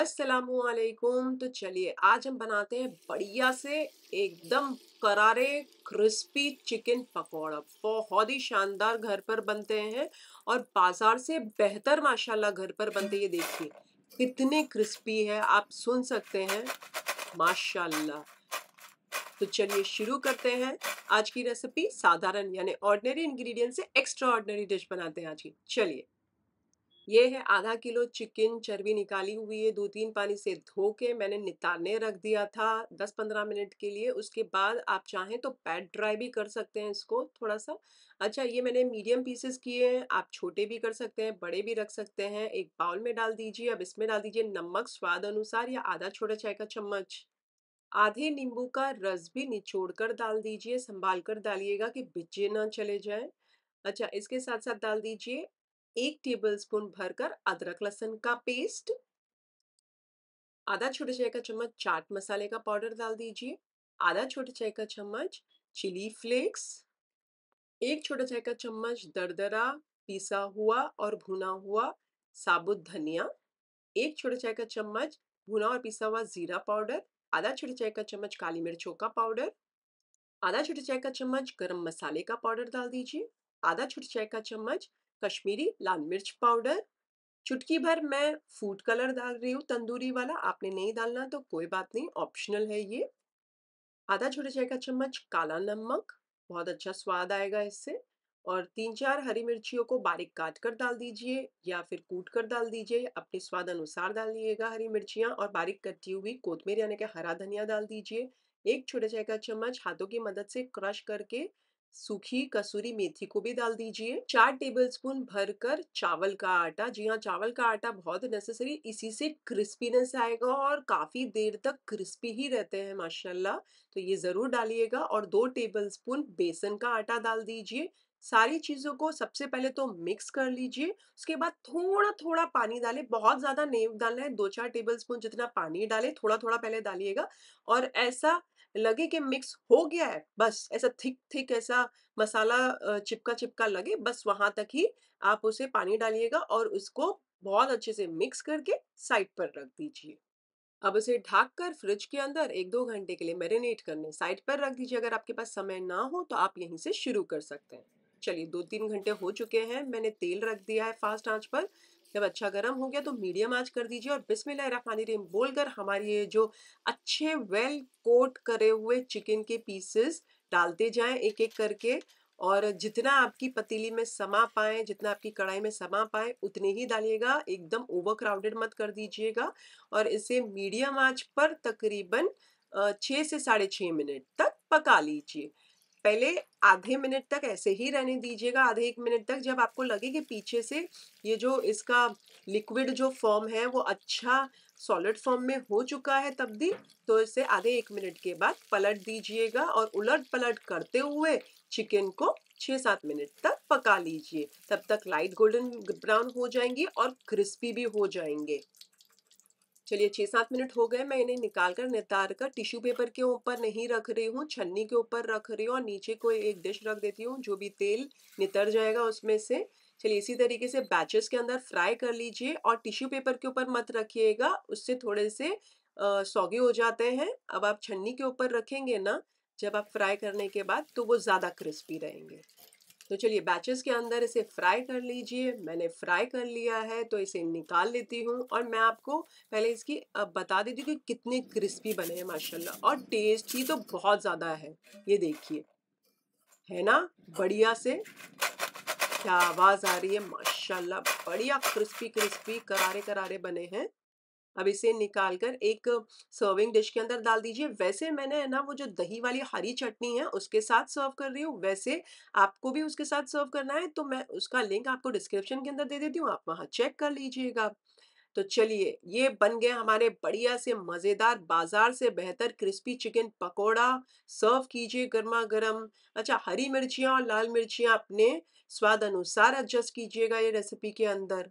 असलकुम तो चलिए आज हम बनाते हैं बढ़िया से एकदम करारे क्रिस्पी चिकन पकौड़ा बहुत ही शानदार घर पर बनते हैं और बाज़ार से बेहतर माशाल्लाह घर पर बनते ये देखिए कितने क्रिस्पी है आप सुन सकते हैं माशाल्लाह तो चलिए शुरू करते हैं आज की रेसिपी साधारण यानी ऑर्डनरी इंग्रेडिएंट से एक्स्ट्रा ऑर्डनरी डिश बनाते हैं आज की चलिए ये है आधा किलो चिकन चर्बी निकाली हुई है दो तीन पानी से धो के मैंने नितारने रख दिया था दस पंद्रह मिनट के लिए उसके बाद आप चाहें तो पैट ड्राई भी कर सकते हैं इसको थोड़ा सा अच्छा ये मैंने मीडियम पीसेस किए हैं आप छोटे भी कर सकते हैं बड़े भी रख सकते हैं एक बाउल में डाल दीजिए अब इसमें डाल दीजिए नमक स्वाद अनुसार या आधा छोटा चाय का चम्मच आधे नींबू का रस भी निचोड़ कर डाल दीजिए संभाल कर डालिएगा कि बिजे ना चले जाए अच्छा इसके साथ साथ डाल दीजिए एक टेबलस्पून भरकर अदरक लहसन का पेस्ट आधा छोटे चाय का चम्मच चाट मसाले का पाउडर डाल दीजिए आधा छोटे चाय का चम्मच चिली फ्लेक्स एक छोटा चाय का चम्मच दरदरा पीसा हुआ और भुना हुआ साबुत धनिया एक छोटे चाय का चम्मच भुना और पिसा हुआ जीरा पाउडर आधा छोटे चाय का चम्मच काली मिर्चों का पाउडर आधा छोटे चाय का चम्मच गरम मसाले का पाउडर डाल दीजिए आधा छोटे चाय का चम्मच कश्मीरी लाल मिर्च पाउडर चुटकी भर मैं फूड कलर डाल रही हूँ तंदूरी वाला आपने नहीं डालना तो कोई बात नहीं ऑप्शनल है ये आधा छोटे चाय का चम्मच काला नमक बहुत अच्छा स्वाद आएगा इससे और तीन चार हरी मिर्चियों को बारीक काट कर डाल दीजिए या फिर कूट कर डाल दीजिए अपने स्वाद अनुसार डालिएगा हरी मिर्चियाँ और बारीक कटी हुई कोतमीर यानी कि हरा धनिया डाल दीजिए एक छोटे चाय का चम्मच हाथों की मदद से क्रश करके सूखी कसूरी मेथी को भी डाल दीजिए चार टेबलस्पून भरकर चावल का आटा जी हाँ चावल का आटा बहुत नेसेसरी इसी से क्रिस्पीनेस आएगा और काफी देर तक क्रिस्पी ही रहते हैं माशाल्लाह तो ये जरूर डालिएगा और दो टेबलस्पून बेसन का आटा डाल दीजिए सारी चीज़ों को सबसे पहले तो मिक्स कर लीजिए उसके बाद थोड़ा थोड़ा पानी डालें बहुत ज़्यादा नहीं डालना है दो चार टेबल स्पून जितना पानी डालें थोड़ा थोड़ा पहले डालिएगा और ऐसा लगे कि मिक्स हो गया है बस ऐसा थिक थिक ऐसा मसाला चिपका चिपका लगे बस वहां तक ही आप उसे पानी डालिएगा और उसको बहुत अच्छे से मिक्स करके साइड पर रख दीजिए अब उसे ढाक कर फ्रिज के अंदर एक दो घंटे के लिए मैरिनेट करने साइड पर रख दीजिए अगर आपके पास समय ना हो तो आप यहीं से शुरू कर सकते हैं चलिए दो तीन घंटे हो चुके हैं मैंने तेल रख दिया है फास्ट आंच पर जब अच्छा गर्म हो गया तो मीडियम आंच कर दीजिए और बिस्मिल्लाहिर्रहमानिर्रहीम बोलकर हमारी ये जो अच्छे वेल कोट करे हुए चिकन के पीसेस डालते जाएं एक एक करके और जितना आपकी पतीली में समा पाए जितना आपकी कढ़ाई में समा पाए उतने ही डालिएगा एकदम ओवर क्राउडेड मत कर दीजिएगा और इसे मीडियम आंच पर तकरीबन छः से साढ़े मिनट तक पका लीजिए पहले आधे मिनट तक ऐसे ही रहने दीजिएगा आधे एक मिनट तक जब आपको लगे कि पीछे से ये जो इसका लिक्विड जो फॉर्म है वो अच्छा सॉलिड फॉर्म में हो चुका है तब्दील तो इसे आधे एक मिनट के बाद पलट दीजिएगा और उलट पलट करते हुए चिकन को छः सात मिनट तक पका लीजिए तब तक लाइट गोल्डन ब्राउन हो जाएंगे और क्रिस्पी भी हो जाएंगे चलिए छः सात मिनट हो गए मैं इन्हें निकाल कर नितार कर टिश्यू पेपर के ऊपर नहीं रख रही हूँ छन्नी के ऊपर रख रही हूँ और नीचे कोई एक डिश रख देती हूँ जो भी तेल नितर जाएगा उसमें से चलिए इसी तरीके से बैचेस के अंदर फ्राई कर लीजिए और टिश्यू पेपर के ऊपर मत रखिएगा उससे थोड़े से सौगे हो जाते हैं अब आप छन्नी के ऊपर रखेंगे ना जब आप फ्राई करने के बाद तो वो ज़्यादा क्रिस्पी रहेंगे तो चलिए बैचेस के अंदर इसे फ्राई कर लीजिए मैंने फ्राई कर लिया है तो इसे निकाल लेती हूँ और मैं आपको पहले इसकी बता देती हूँ कि कितने क्रिस्पी बने हैं माशाल्लाह और टेस्ट ही तो बहुत ज़्यादा है ये देखिए है ना बढ़िया से क्या आवाज़ आ रही है माशाल्लाह बढ़िया क्रिस्पी क्रिस्पी करारे करारे बने हैं अब इसे निकाल कर एक सर्विंग डिश के अंदर डाल दीजिए वैसे मैंने है ना वो जो दही वाली हरी चटनी है उसके साथ सर्व कर रही हूँ वैसे आपको भी उसके साथ सर्व करना है तो मैं उसका लिंक आपको डिस्क्रिप्शन के अंदर दे देती हूँ आप वहाँ चेक कर लीजिएगा तो चलिए ये बन गए हमारे बढ़िया से मज़ेदार बाजार से बेहतर क्रिस्पी चिकन पकौड़ा सर्व कीजिए गर्मा गर्म अच्छा हरी मिर्चियाँ और लाल मिर्चियाँ अपने स्वाद अनुसार एडजस्ट कीजिएगा ये रेसिपी के अंदर